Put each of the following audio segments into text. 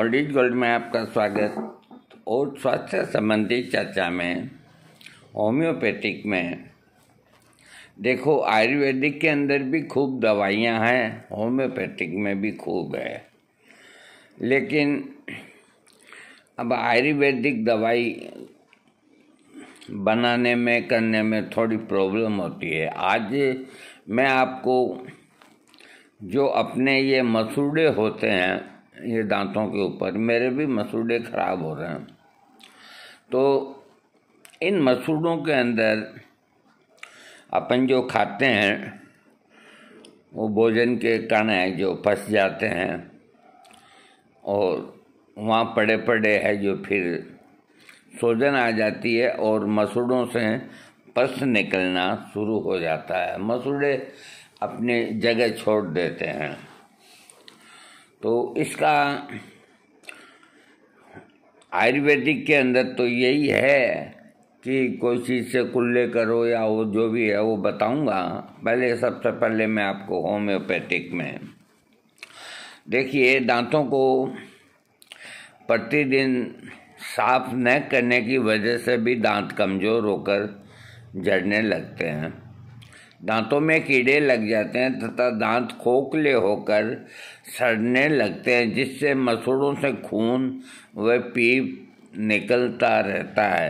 old gold में आपका स्वागत और स्वास्थ्य संबंधी चर्चा में होम्योपैथिक में देखो आयुर्वेदिक के अंदर भी खूब दवाइयाँ हैं होम्योपैथिक में भी खूब है लेकिन अब आयुर्वेदिक दवाई बनाने में करने में थोड़ी प्रॉब्लम होती है आज मैं आपको जो अपने ये मसूड़े होते हैं ये दांतों के ऊपर मेरे भी मसूड़े खराब हो रहे हैं तो इन मसूड़ों के अंदर अपन जो खाते हैं वो भोजन के कण हैं जो फंस जाते हैं और वहाँ पड़े पड़े है जो फिर सोजन आ जाती है और मसूड़ों से पस निकलना शुरू हो जाता है मसूड़े अपनी जगह छोड़ देते हैं तो इसका आयुर्वेदिक के अंदर तो यही है कि कोई चीज़ से कुल्ले करो या वो जो भी है वो बताऊंगा पहले सबसे पहले मैं आपको होम्योपैथिक में देखिए दांतों को प्रतिदिन साफ न करने की वजह से भी दांत कमज़ोर होकर जड़ने लगते हैं दांतों में कीड़े लग जाते हैं तथा दांत खोखले होकर सड़ने लगते हैं जिससे मसूड़ों से खून व पीप निकलता रहता है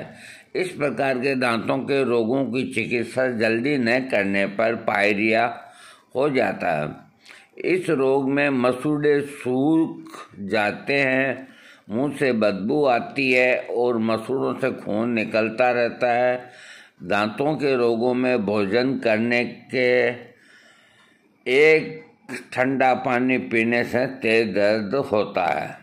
इस प्रकार के दांतों के रोगों की चिकित्सा जल्दी न करने पर पायरिया हो जाता है इस रोग में मसूड़े सूख जाते हैं मुंह से बदबू आती है और मसूड़ों से खून निकलता रहता है दांतों के रोगों में भोजन करने के एक ठंडा पानी पीने से तेज दर्द होता है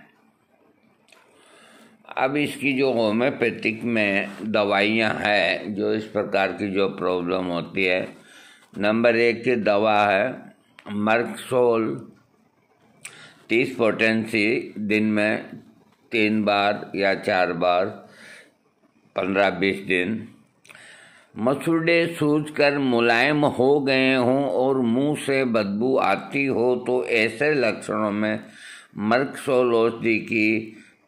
अब इसकी जो होम्योपैथिक में दवाइयाँ हैं जो इस प्रकार की जो प्रॉब्लम होती है नंबर एक की दवा है मर्कसोल तीस पोटेंसी दिन में तीन बार या चार बार पंद्रह बीस दिन मसूड़े सूझ कर मुलायम हो गए हों और मुंह से बदबू आती हो तो ऐसे लक्षणों में मर्कसोलोसी की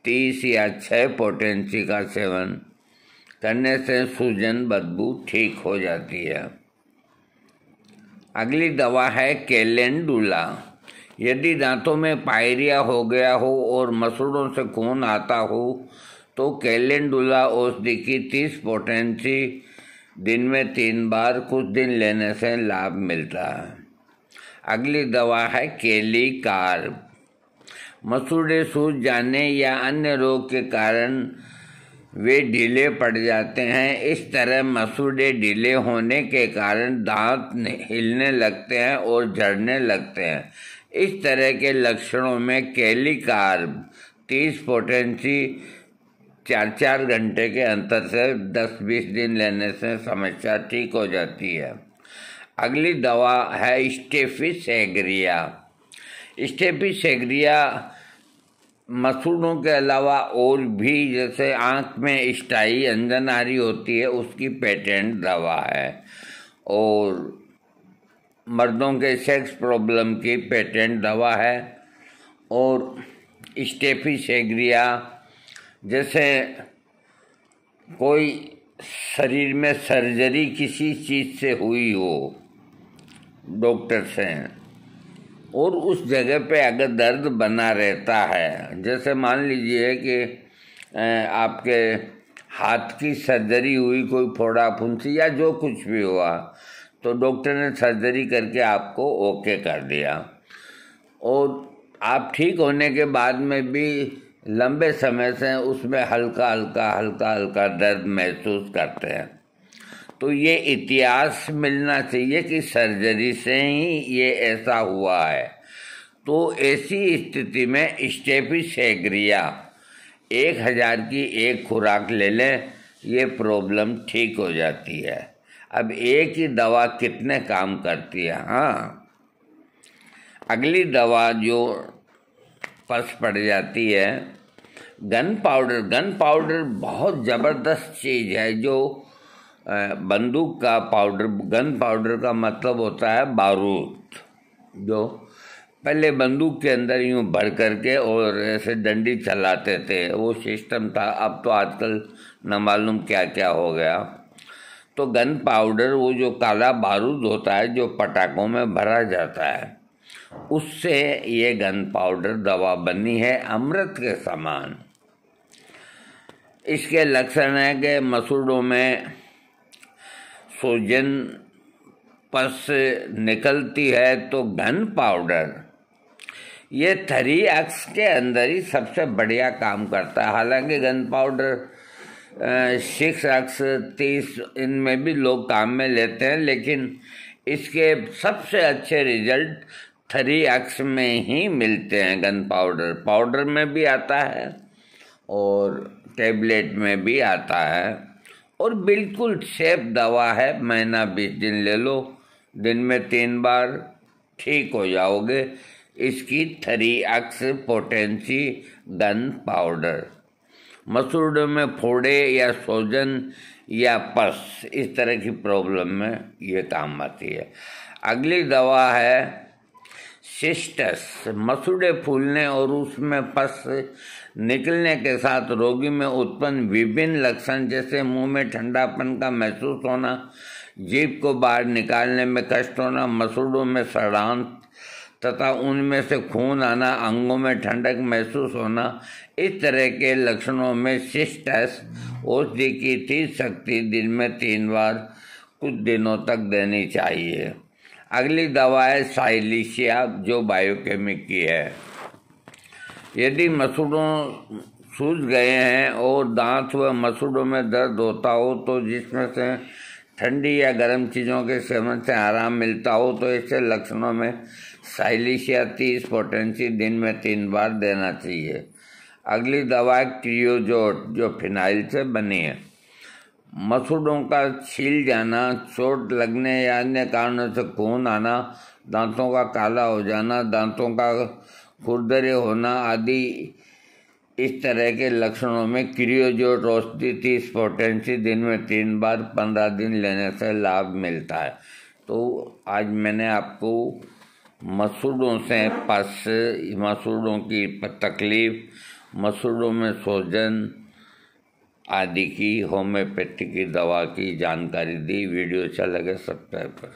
तीस या छः पोटेंसी का सेवन करने से सूजन बदबू ठीक हो जाती है अगली दवा है केलेंडुला यदि दांतों में पायरिया हो गया हो और मसूड़ों से खून आता हो तो कैलेंडुला औषधि की तीस पोटेंसी दिन में तीन बार कुछ दिन लेने से लाभ मिलता है अगली दवा है केली कार्ब मसूड़े सूज जाने या अन्य रोग के कारण वे ढीले पड़ जाते हैं इस तरह मसूड़े ढीले होने के कारण दांत हिलने लगते हैं और झड़ने लगते हैं इस तरह के लक्षणों में केली कार्ब तीस पोटेंसी चार चार घंटे के अंतर से दस बीस दिन लेने से समस्या ठीक हो जाती है अगली दवा है स्टेफिस एग्रिया स्टेफिस एग्रिया मसूड़ों के अलावा और भी जैसे आँख में स्टाई अंजनहारी होती है उसकी पेटेंट दवा है और मर्दों के सेक्स प्रॉब्लम की पेटेंट दवा है और स्टेफिस एग्रिया जैसे कोई शरीर में सर्जरी किसी चीज़ से हुई हो डॉक्टर से और उस जगह पे अगर दर्द बना रहता है जैसे मान लीजिए कि आपके हाथ की सर्जरी हुई कोई फोड़ा फुंसी या जो कुछ भी हुआ तो डॉक्टर ने सर्जरी करके आपको ओके कर दिया और आप ठीक होने के बाद में भी लंबे समय से उसमें हल्का हल्का हल्का हल्का दर्द महसूस करते हैं तो ये इतिहास मिलना चाहिए कि सर्जरी से ही ये ऐसा हुआ है तो ऐसी स्थिति में स्टेपी सेग्रिया एक हज़ार की एक खुराक ले लें ये प्रॉब्लम ठीक हो जाती है अब एक ही दवा कितने काम करती है हाँ अगली दवा जो पस पड़ जाती है गन पाउडर गन पाउडर बहुत ज़बरदस्त चीज़ है जो बंदूक का पाउडर गन पाउडर का मतलब होता है बारूद जो पहले बंदूक के अंदर यूँ भर करके और ऐसे डंडी चलाते थे वो सिस्टम था अब तो आजकल न मालूम क्या क्या हो गया तो गन पाउडर वो जो काला बारूद होता है जो पटाखों में भरा जाता है उससे ये गन पाउडर दवा बनी है अमृत के समान इसके लक्षण है कि मसूड़ों में सूजन पस निकलती है तो घन पाउडर ये थ्री एक्स के अंदर ही सबसे बढ़िया काम करता है हालांकि गन पाउडर सिक्स एक्स तीस इनमें भी लोग काम में लेते हैं लेकिन इसके सबसे अच्छे रिजल्ट थ्री एक्स में ही मिलते हैं गन पाउडर पाउडर में भी आता है और टेबलेट में भी आता है और बिल्कुल सेफ दवा है महीना बीस दिन ले लो दिन में तीन बार ठीक हो जाओगे इसकी three X potency gunpowder मसूर में फोड़े या सोजन या पस इस तरह की प्रॉब्लम में ये काम आती है अगली दवा है सिस्टस मसूड़े फूलने और उसमें पस निकलने के साथ रोगी में उत्पन्न विभिन्न लक्षण जैसे मुंह में ठंडापन का महसूस होना जीप को बाहर निकालने में कष्ट होना मसूड़ों में सड़ान तथा उनमें से खून आना अंगों में ठंडक महसूस होना इस तरह के लक्षणों में सिस्टस औषधि की तीस शक्ति दिन में तीन बार कुछ दिनों तक देनी चाहिए अगली दवा है साइलिशिया जो बायोकेमिक की है यदि मसूड़ों सूज गए हैं और दांत व मसूड़ों में दर्द होता हो तो जिसमें से ठंडी या गर्म चीज़ों के सेवन से आराम मिलता हो तो ऐसे लक्षणों में साइलिशिया तीस पोटेंसी दिन में तीन बार देना चाहिए अगली दवा क्रियोजोट जो फिनाइल से बनी है मसूड़ों का छील जाना चोट लगने या अन्य कारणों से खून आना दांतों का काला हो जाना दांतों का खुरदरे होना आदि इस तरह के लक्षणों में थी पोटेंसी दिन में तीन बार पंद्रह दिन लेने से लाभ मिलता है तो आज मैंने आपको मसूड़ों से पस मसूड़ों की तकलीफ़ मसूड़ों में सोजन आदि की होम्योपैथी की दवा की जानकारी दी वीडियो अच्छा लगे सब्सक्राइब करें